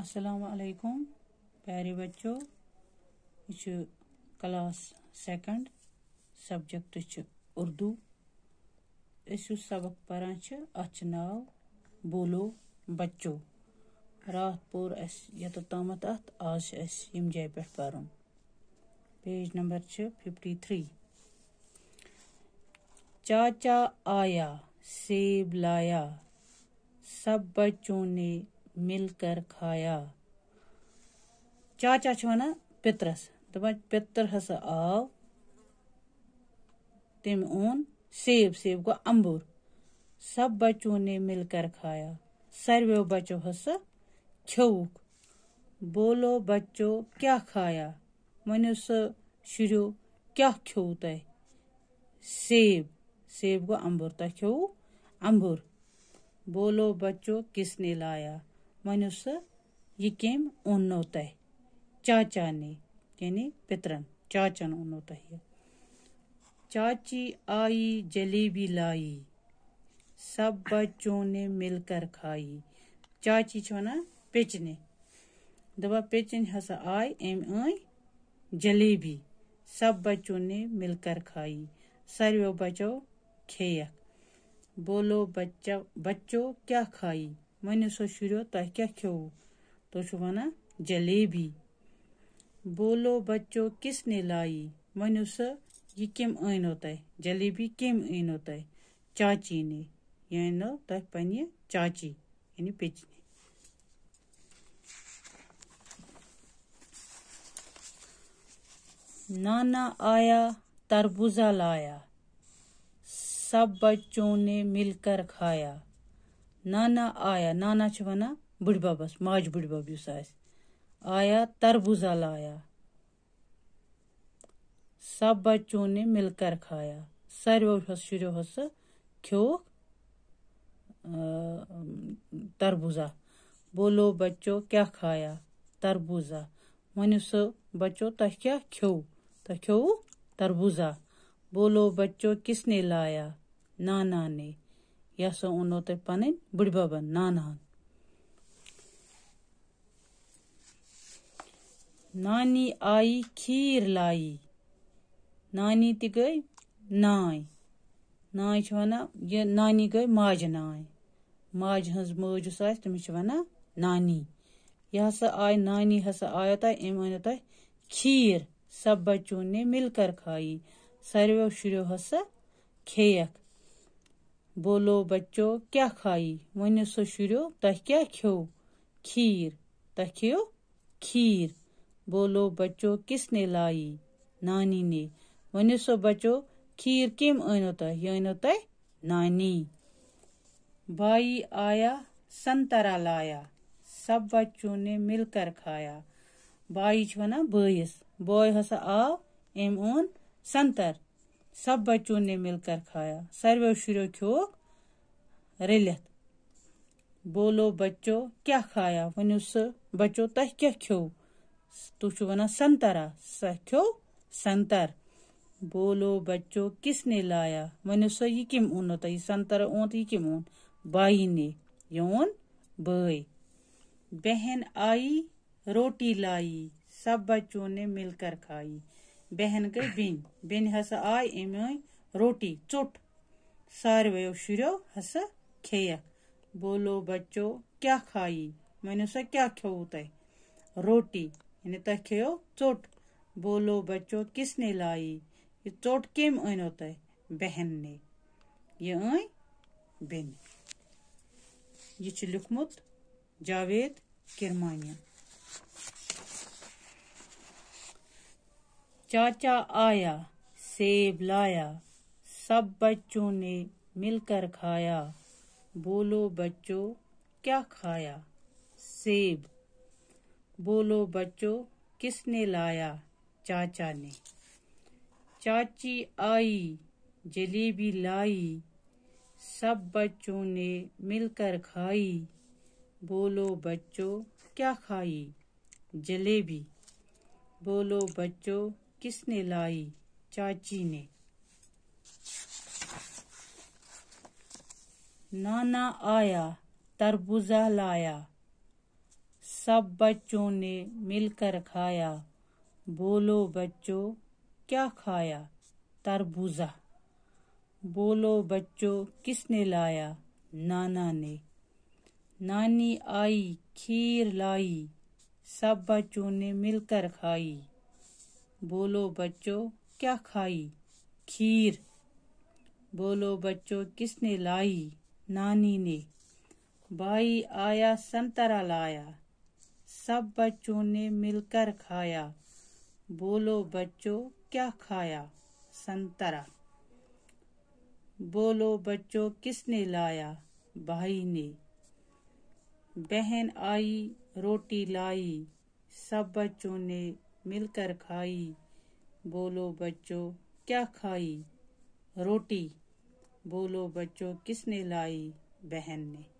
असलकुम प्यारे बच्चों यह क्लास सेकंड सब्जेक्ट उर्दू इस सबक परान अच्छ नाव बोलो बच्चो रात पोर अस योतम अत आज अस यम जाय पे पर पेज नंबर फिफ्टी थ्री चाचा आया सेब लाया सब बच्चों ने मिलकर खाया चाचा वन पितरस दपान तो पितर हस आव तम ओन सेब सेब गो अंबुर सब बचो ने मिलकर खाया सर्वो बचो हस खवुक बोलो बच्चों क्या खाया वनो सुरो क्या खो तय सेब सेब गो अंबुर तय तो खो अंबुर बोलो बच्चों किसने लाया मानोस ये केम ओनो तय चाचाने यानी पितरन चाचन ओनो तय चाची आई जलेबी लाई सब बच्चों ने मिलकर खाई चाची छ वन पेचने दबा पेचन हसा आई एम आई जलेबी सब बच्चों ने मिलकर खाई सारो बचो खेयक बोलो बच्चा बच्चों क्या खाई ؤنِو سا شُریو تۄہہِ کیٛاہ کھیوٚوُ تُہۍ چھُو وَنان جلیبی بولو بَچو کِس نے لایی ؤنِو سا یہِ کٔمۍ أنِو تۄہہِ جلیبی کٔمۍ أنِو تۄہہِ چاچی نے یہِ أنِو تۄہہِ پنٛنہِ چاچی یعنی پیٚچنہِ नाना आया तरबूजा लाया सब बच्चों ने मिलकर खाया نانا آیا نانا چھِ وَنان بٕڈبَبَس ماجہِ بٕڈبَب یُس آسہِ آیا تربوٗزا لایا سب بَچو نے مِل کر کھایا ساروٕے حظ شُریو حظ سُہ کھیوٚوُکھ تربوٗزا بولو بَچو کیٛاہ کھایا تربوٗزا ؤنِو سُہ بَچو تۄہہِ کیٛاہ کھیوٚو تۄہہِ کھیوٚوُ تربوٗزا بولو بَچو کِس نے لایا نانا نے یا سا اونو تۄہہِ پنٕنۍ بٕڈببن نانہن نانی آیہِ کھیٖر لایہِ نانی تہِ گٔے نانۍ نانۍ چھِ وَنان یہِ نانی گٔے ماجہِ نانۍ ماجہِ ہٕنٛز مٲج یُس آسہِ تٔمِس چھِ وَنان نانی یہِ ہسا آیہِ نانی ہسا آیو تۄہہِ أمۍ أنِو تۄہہِ کھیٖر سب بچوں نے مِل کر کھایی ساروٕیو شُریو ہسا کھیٚیَکھ बोलो बच्चो क्या खाई वनियो सो शुरो तह क्या खो खीर तह खो खीर बोलो बच्चो किसने लाई नानी ने वनियो सो बच्चो खीर किम अनो तह यह अनो तह नानी भाई आया संतरा लाया सब बच्चों ने मिलकर खाया भाई वना बस बॉय हसा आव एम ओन संतर सब बच्चों ने मिलकर खाया सर्वे शुरो खो रलित बोलो बच्चो क्या खाया वनो सह बच्चो तह क्या खो तु वन संतरा सह खो संतर बोलो बच्चो किसने लाया वनो सो यह कम ओनो तो यह संतर ओन तो यह कम ओन बाई ने यह ओन बई बहन आई रोटी लाई सब बच्चों ने मिलकर खाई بہن گئی بیٚنہِ بیٚنہِ ہسا آے أمۍ روٹی ژوٚٹ ساروٕیو شُریو ہسا کھیٚیَکھ بولو بَچو کیٛاہ کھایی ؤنِو سا کیٛاہ کھیٚووُ تۄہہِ روٹی یعنی تۄہہِ کھیٚیو ژوٚٹ بولو بَچو کِس نے لایی یہِ ژوٚٹ کٔمۍ أنیو تۄہہِ بہن نے یہِ أنۍ بیٚنہِ یہِ چھُ لیوٚکھمُت جاوید کِرمانیَن चाचा आया सेब लाया सब बच्चों ने मिलकर खाया बोलो बच्चों क्या खाया सेब बोलो बच्चों किसने लाया चाचा ने चाची आई जलेबी लाई सब बच्चों ने मिलकर खाई बोलो बच्चों क्या खाई जलेबी बोलो बच्चों किसने लाई चाची ने नाना आया तरबूजा लाया सब बच्चों ने मिलकर खाया बोलो बच्चों क्या खाया तरबूजा बोलो बच्चों किसने लाया नाना ने नानी आई खीर लाई सब बच्चों ने मिलकर खाई बोलो बच्चों क्या खाई खीर बोलो बच्चों किसने लाई नानी ने भाई आया संतरा लाया सब बच्चों ने मिलकर खाया बोलो बच्चों क्या खाया संतरा बोलो बच्चों किसने लाया भाई ने बहन आई रोटी लाई सब बच्चों ने मिलकर खाई बोलो बच्चों क्या खाई रोटी बोलो बच्चों किसने लाई बहन ने